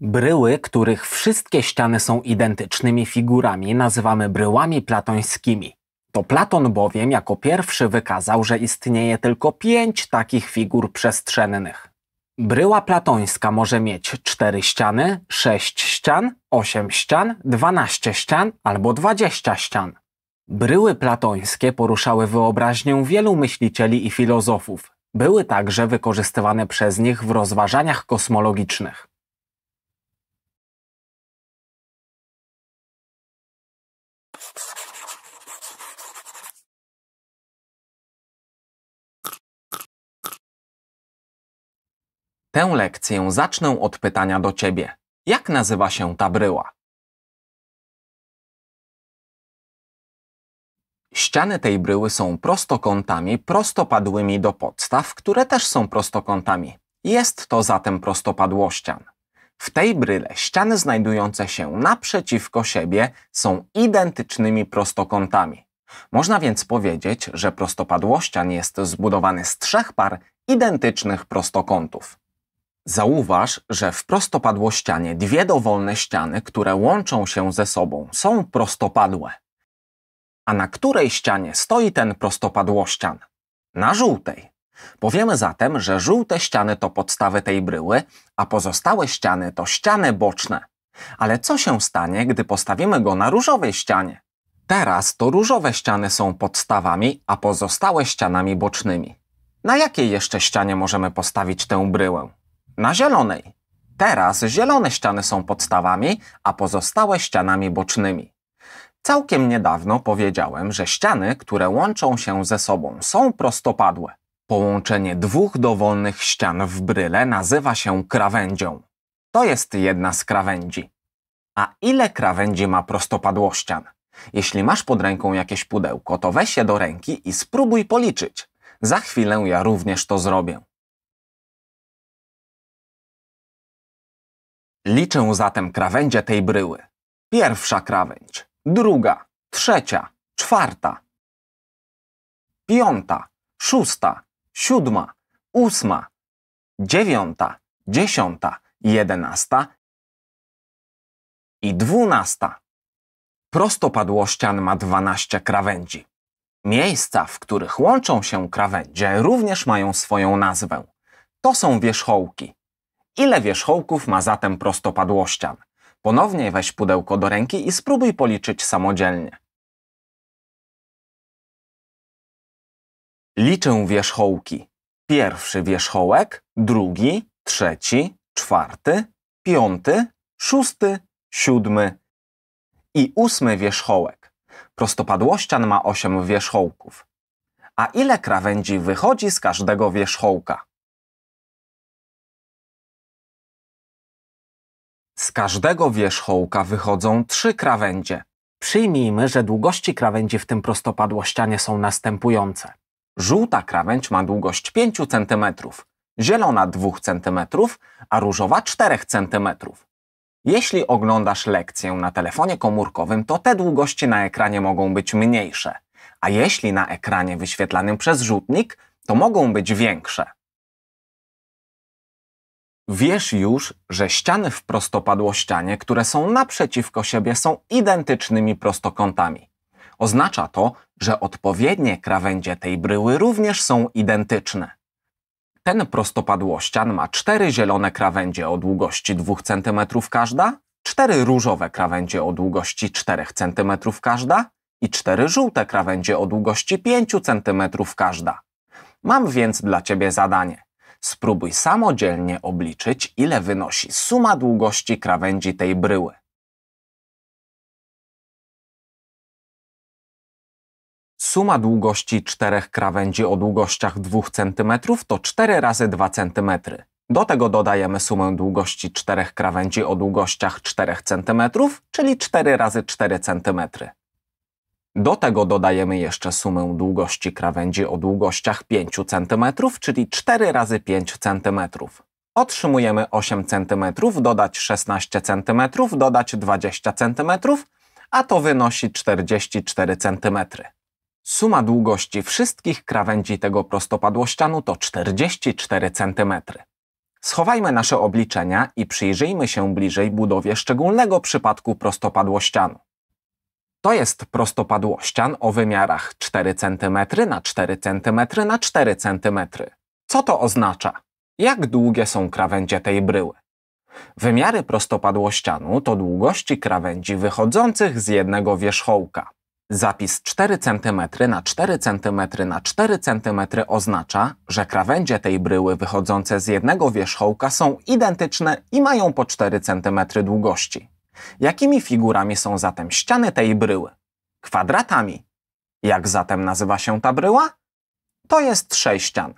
Bryły, których wszystkie ściany są identycznymi figurami, nazywamy bryłami platońskimi. To Platon bowiem jako pierwszy wykazał, że istnieje tylko pięć takich figur przestrzennych. Bryła platońska może mieć cztery ściany, sześć ścian, osiem ścian, dwanaście ścian albo dwadzieścia ścian. Bryły platońskie poruszały wyobraźnię wielu myślicieli i filozofów. Były także wykorzystywane przez nich w rozważaniach kosmologicznych. Tę lekcję zacznę od pytania do ciebie. Jak nazywa się ta bryła? Ściany tej bryły są prostokątami prostopadłymi do podstaw, które też są prostokątami. Jest to zatem prostopadłościan. W tej bryle ściany znajdujące się naprzeciwko siebie są identycznymi prostokątami. Można więc powiedzieć, że prostopadłościan jest zbudowany z trzech par identycznych prostokątów. Zauważ, że w prostopadłościanie dwie dowolne ściany, które łączą się ze sobą, są prostopadłe. A na której ścianie stoi ten prostopadłościan? Na żółtej. Powiemy zatem, że żółte ściany to podstawy tej bryły, a pozostałe ściany to ściany boczne. Ale co się stanie, gdy postawimy go na różowej ścianie? Teraz to różowe ściany są podstawami, a pozostałe ścianami bocznymi. Na jakiej jeszcze ścianie możemy postawić tę bryłę? na zielonej. Teraz zielone ściany są podstawami, a pozostałe ścianami bocznymi. Całkiem niedawno powiedziałem, że ściany, które łączą się ze sobą, są prostopadłe. Połączenie dwóch dowolnych ścian w bryle nazywa się krawędzią. To jest jedna z krawędzi. A ile krawędzi ma prostopadłościan? Jeśli masz pod ręką jakieś pudełko, to weź je do ręki i spróbuj policzyć. Za chwilę ja również to zrobię. Liczę zatem krawędzie tej bryły. Pierwsza krawędź, druga, trzecia, czwarta, piąta, szósta, siódma, ósma, dziewiąta, dziesiąta, jedenasta i dwunasta. Prostopadłościan ma dwanaście krawędzi. Miejsca, w których łączą się krawędzie, również mają swoją nazwę. To są wierzchołki. Ile wierzchołków ma zatem prostopadłościan? Ponownie weź pudełko do ręki i spróbuj policzyć samodzielnie. Liczę wierzchołki. Pierwszy wierzchołek, drugi, trzeci, czwarty, piąty, szósty, siódmy i ósmy wierzchołek. Prostopadłościan ma osiem wierzchołków. A ile krawędzi wychodzi z każdego wierzchołka? Z każdego wierzchołka wychodzą trzy krawędzie. Przyjmijmy, że długości krawędzi w tym prostopadłościanie są następujące. Żółta krawędź ma długość 5 cm, zielona 2 cm, a różowa 4 cm. Jeśli oglądasz lekcję na telefonie komórkowym, to te długości na ekranie mogą być mniejsze, a jeśli na ekranie wyświetlanym przez rzutnik, to mogą być większe. Wiesz już, że ściany w prostopadłościanie, które są naprzeciwko siebie, są identycznymi prostokątami. Oznacza to, że odpowiednie krawędzie tej bryły również są identyczne. Ten prostopadłościan ma cztery zielone krawędzie o długości 2 cm każda, cztery różowe krawędzie o długości 4 cm każda i cztery żółte krawędzie o długości 5 cm każda. Mam więc dla Ciebie zadanie. Spróbuj samodzielnie obliczyć, ile wynosi suma długości krawędzi tej bryły. Suma długości czterech krawędzi o długościach 2 cm to 4 razy 2 cm. Do tego dodajemy sumę długości czterech krawędzi o długościach 4 cm, czyli 4 razy 4 cm. Do tego dodajemy jeszcze sumę długości krawędzi o długościach 5 cm, czyli 4 razy 5 cm. Otrzymujemy 8 cm, dodać 16 cm, dodać 20 cm, a to wynosi 44 cm. Suma długości wszystkich krawędzi tego prostopadłościanu to 44 cm. Schowajmy nasze obliczenia i przyjrzyjmy się bliżej budowie szczególnego przypadku prostopadłościanu. To jest prostopadłościan o wymiarach 4 cm na 4 cm na 4 cm. Co to oznacza? Jak długie są krawędzie tej bryły? Wymiary prostopadłościanu to długości krawędzi wychodzących z jednego wierzchołka. Zapis 4 cm na 4 cm na 4 cm oznacza, że krawędzie tej bryły wychodzące z jednego wierzchołka są identyczne i mają po 4 cm długości. Jakimi figurami są zatem ściany tej bryły? Kwadratami. Jak zatem nazywa się ta bryła? To jest sześcian.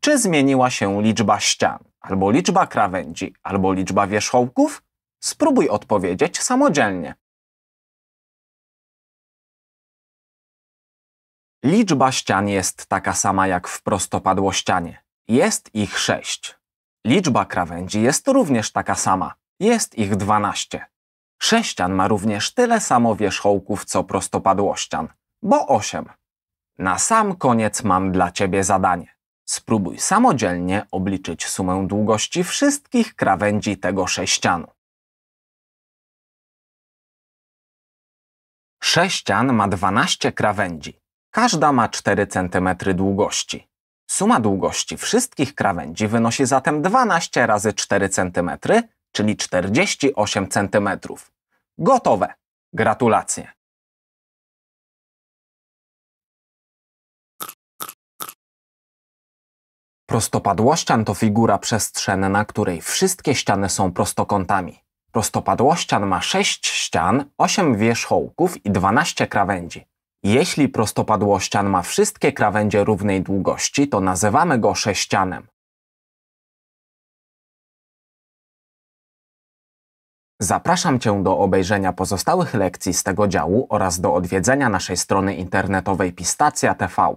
Czy zmieniła się liczba ścian, albo liczba krawędzi, albo liczba wierzchołków? Spróbuj odpowiedzieć samodzielnie. Liczba ścian jest taka sama jak w prostopadłościanie. Jest ich sześć. Liczba krawędzi jest również taka sama. Jest ich 12. Sześcian ma również tyle samo wierzchołków co prostopadłościan, bo 8. Na sam koniec mam dla Ciebie zadanie. Spróbuj samodzielnie obliczyć sumę długości wszystkich krawędzi tego sześcianu. Sześcian ma 12 krawędzi. Każda ma 4 cm długości. Suma długości wszystkich krawędzi wynosi zatem 12 razy 4 cm czyli 48 cm. Gotowe. Gratulacje. Prostopadłościan to figura przestrzenna, której wszystkie ściany są prostokątami. Prostopadłościan ma 6 ścian, 8 wierzchołków i 12 krawędzi. Jeśli prostopadłościan ma wszystkie krawędzie równej długości, to nazywamy go sześcianem. Zapraszam Cię do obejrzenia pozostałych lekcji z tego działu oraz do odwiedzenia naszej strony internetowej Pistacja TV.